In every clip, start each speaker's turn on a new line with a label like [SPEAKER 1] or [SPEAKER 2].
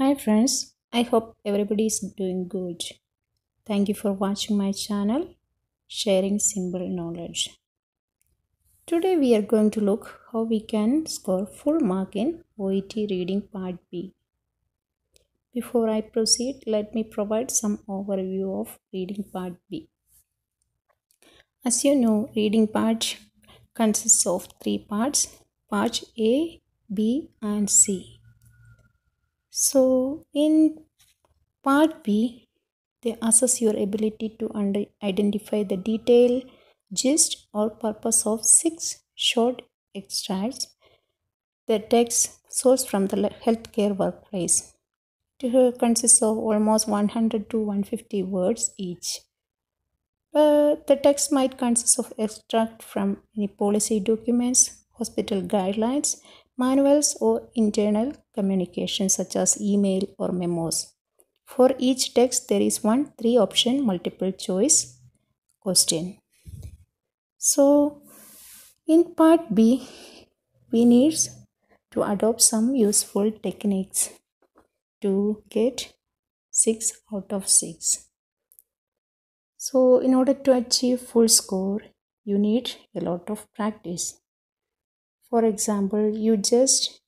[SPEAKER 1] hi friends i hope everybody is doing good thank you for watching my channel sharing simple knowledge today we are going to look how we can score full mark in oet reading part b before i proceed let me provide some overview of reading part b as you know reading part consists of three parts part a b and c so, in part B, they assess your ability to under, identify the detail, gist, or purpose of six short extracts. The text source from the healthcare workplace. It consists of almost 100 to 150 words each. Uh, the text might consist of extract from any policy documents, hospital guidelines, manuals or internal communication such as email or memos. For each text, there is one three option multiple choice question. So, in part B, we need to adopt some useful techniques to get 6 out of 6. So, in order to achieve full score, you need a lot of practice. For example, you just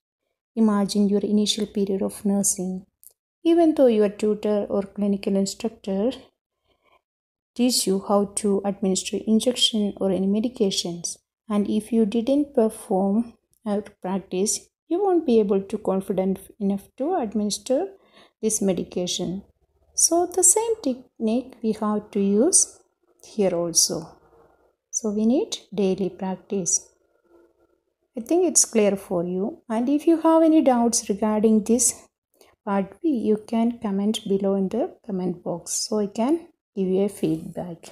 [SPEAKER 1] imagine your initial period of nursing. Even though your tutor or clinical instructor teach you how to administer injection or any medications, and if you didn't perform or practice, you won't be able to confident enough to administer this medication. So the same technique we have to use here also. So we need daily practice. I think it's clear for you. And if you have any doubts regarding this part B, you can comment below in the comment box so I can give you a feedback.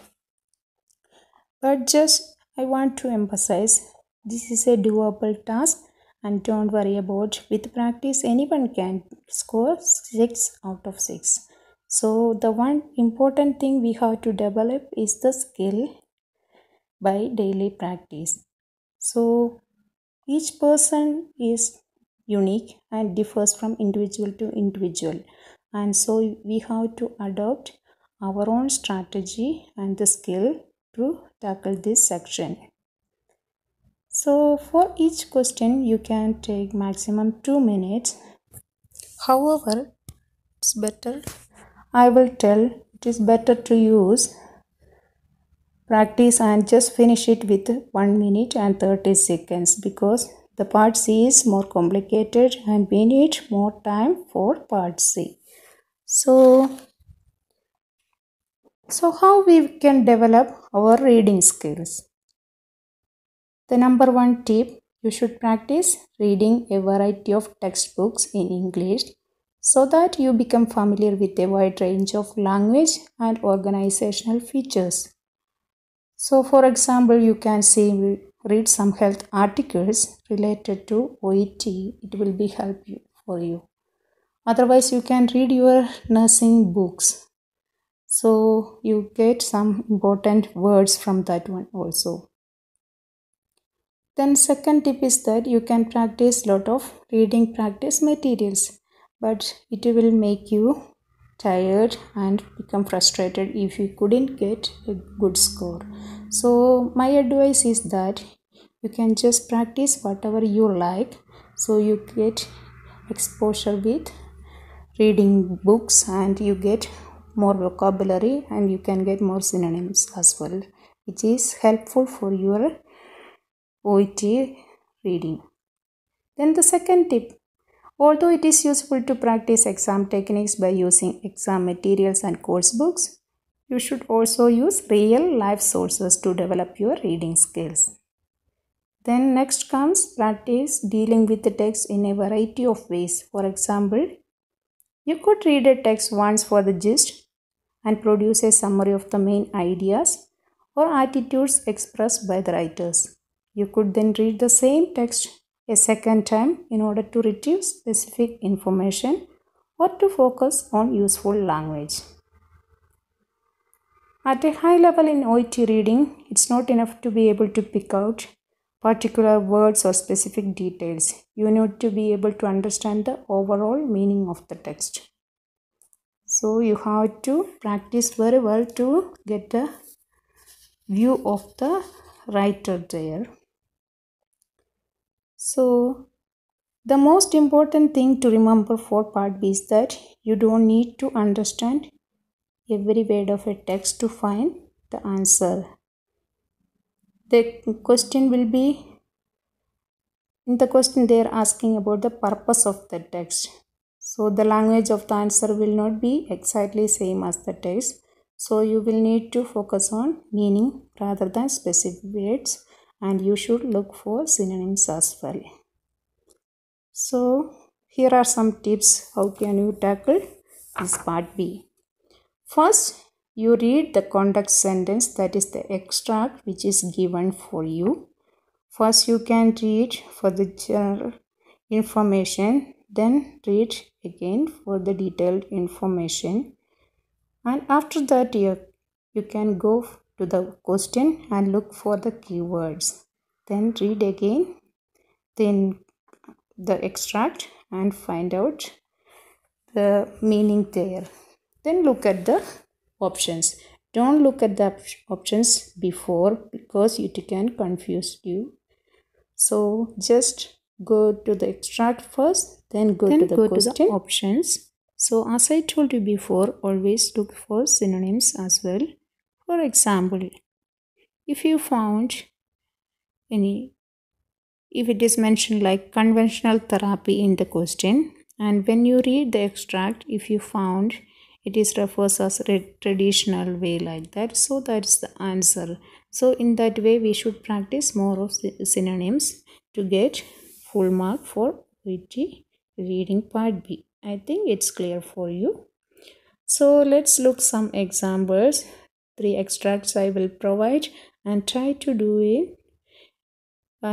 [SPEAKER 1] But just I want to emphasize this is a doable task and don't worry about with practice anyone can score 6 out of 6. So the one important thing we have to develop is the skill by daily practice. So each person is unique and differs from individual to individual, and so we have to adopt our own strategy and the skill to tackle this section. So, for each question, you can take maximum two minutes. However, it's better. I will tell it is better to use practice and just finish it with 1 minute and 30 seconds because the part C is more complicated and we need more time for part C. So, so how we can develop our reading skills? The number one tip, you should practice reading a variety of textbooks in English so that you become familiar with a wide range of language and organizational features. So, for example, you can see read some health articles related to OET. It will be help you for you. Otherwise, you can read your nursing books. So you get some important words from that one also. Then second tip is that you can practice lot of reading practice materials, but it will make you tired and become frustrated if you couldn't get a good score so my advice is that you can just practice whatever you like so you get exposure with reading books and you get more vocabulary and you can get more synonyms as well which is helpful for your OET reading then the second tip Although it is useful to practice exam techniques by using exam materials and course books, you should also use real life sources to develop your reading skills. Then next comes practice dealing with the text in a variety of ways. For example, you could read a text once for the gist and produce a summary of the main ideas or attitudes expressed by the writers. You could then read the same text a second time in order to retrieve specific information or to focus on useful language. At a high level in OET reading, it's not enough to be able to pick out particular words or specific details. You need to be able to understand the overall meaning of the text. So you have to practice very well to get a view of the writer there so the most important thing to remember for part b is that you don't need to understand every word of a text to find the answer the question will be in the question they are asking about the purpose of the text so the language of the answer will not be exactly same as the text so you will need to focus on meaning rather than specific words and you should look for synonyms as well so here are some tips how can you tackle this part b first you read the context sentence that is the extract which is given for you first you can read for the general information then read again for the detailed information and after that you, you can go to the question and look for the keywords then read again then the extract and find out the meaning there then look at the options don't look at the options before because it can confuse you so just go to the extract first then go, then to, the go question. to the options so as i told you before always look for synonyms as well for example, if you found any, if it is mentioned like conventional therapy in the question, and when you read the extract, if you found it is refers as traditional way like that, so that's the answer. So in that way, we should practice more of synonyms to get full mark for reading part B. I think it's clear for you. So let's look some examples three extracts I will provide and try to do it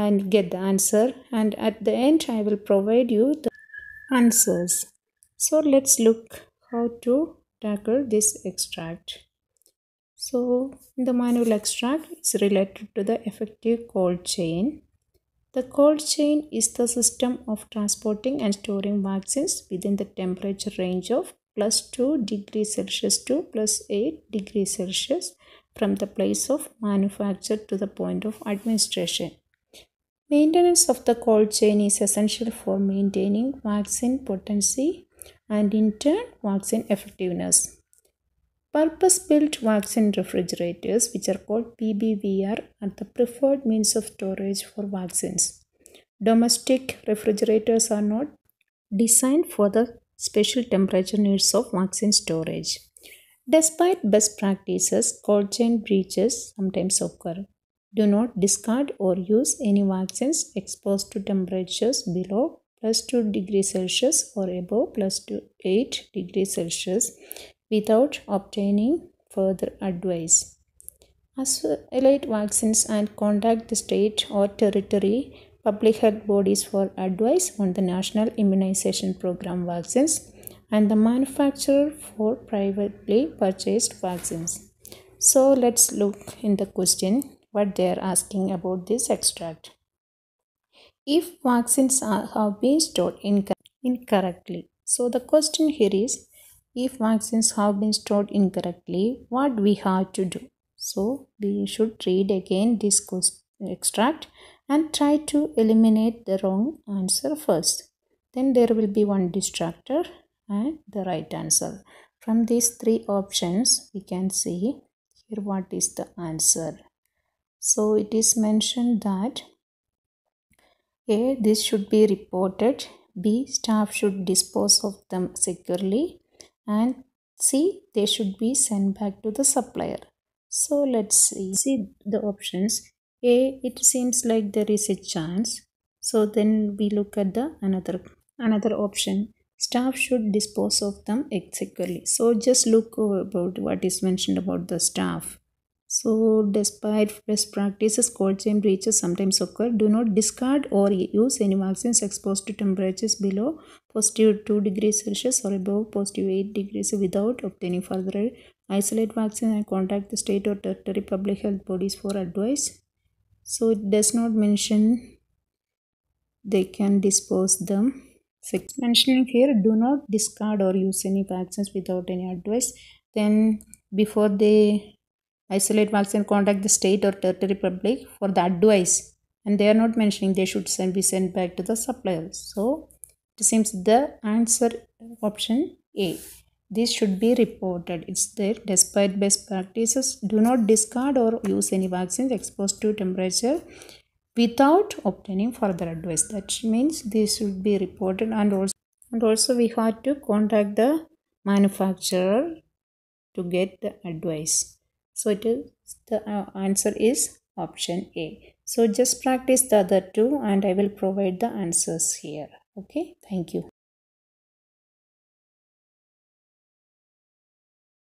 [SPEAKER 1] and get the answer and at the end I will provide you the answers. So let's look how to tackle this extract. So the manual extract is related to the effective cold chain. The cold chain is the system of transporting and storing vaccines within the temperature range of plus 2 degree Celsius to plus 8 degree Celsius from the place of manufacture to the point of administration. Maintenance of the cold chain is essential for maintaining vaccine potency and in turn vaccine effectiveness. Purpose built vaccine refrigerators, which are called PBVR, are the preferred means of storage for vaccines. Domestic refrigerators are not designed for the special temperature needs of vaccine storage. Despite best practices, cold chain breaches sometimes occur. Do not discard or use any vaccines exposed to temperatures below plus 2 degrees Celsius or above plus 2, 8 degrees Celsius without obtaining further advice. Isolate vaccines and contact the state or territory public health bodies for advice on the national immunization program vaccines and the manufacturer for privately purchased vaccines. So let's look in the question what they are asking about this extract. If vaccines are, have been stored inc incorrectly, so the question here is if vaccines have been stored incorrectly, what we have to do? So we should read again this extract and try to eliminate the wrong answer first. Then there will be one distractor and the right answer. From these three options, we can see here what is the answer. So it is mentioned that A. This should be reported. B. Staff should dispose of them securely. And C. They should be sent back to the supplier. So let's see, see the options. A it seems like there is a chance. So then we look at the another another option. Staff should dispose of them exactly. So just look about what is mentioned about the staff. So despite best practices, cold chain breaches sometimes occur. Do not discard or use any vaccines exposed to temperatures below positive 2 degrees Celsius or above positive 8 degrees without obtaining further aid. Isolate vaccine and contact the state or territory public health bodies for advice so it does not mention they can dispose them six mentioning here do not discard or use any vaccines without any advice then before they isolate vaccine contact the state or territory public for the advice and they are not mentioning they should send, be sent back to the supplier so it seems the answer option a this should be reported. It's there. Despite best practices, do not discard or use any vaccines exposed to temperature without obtaining further advice. That means this should be reported and also and also we have to contact the manufacturer to get the advice. So it is the uh, answer is option A. So just practice the other two and I will provide the answers here. Okay, thank you.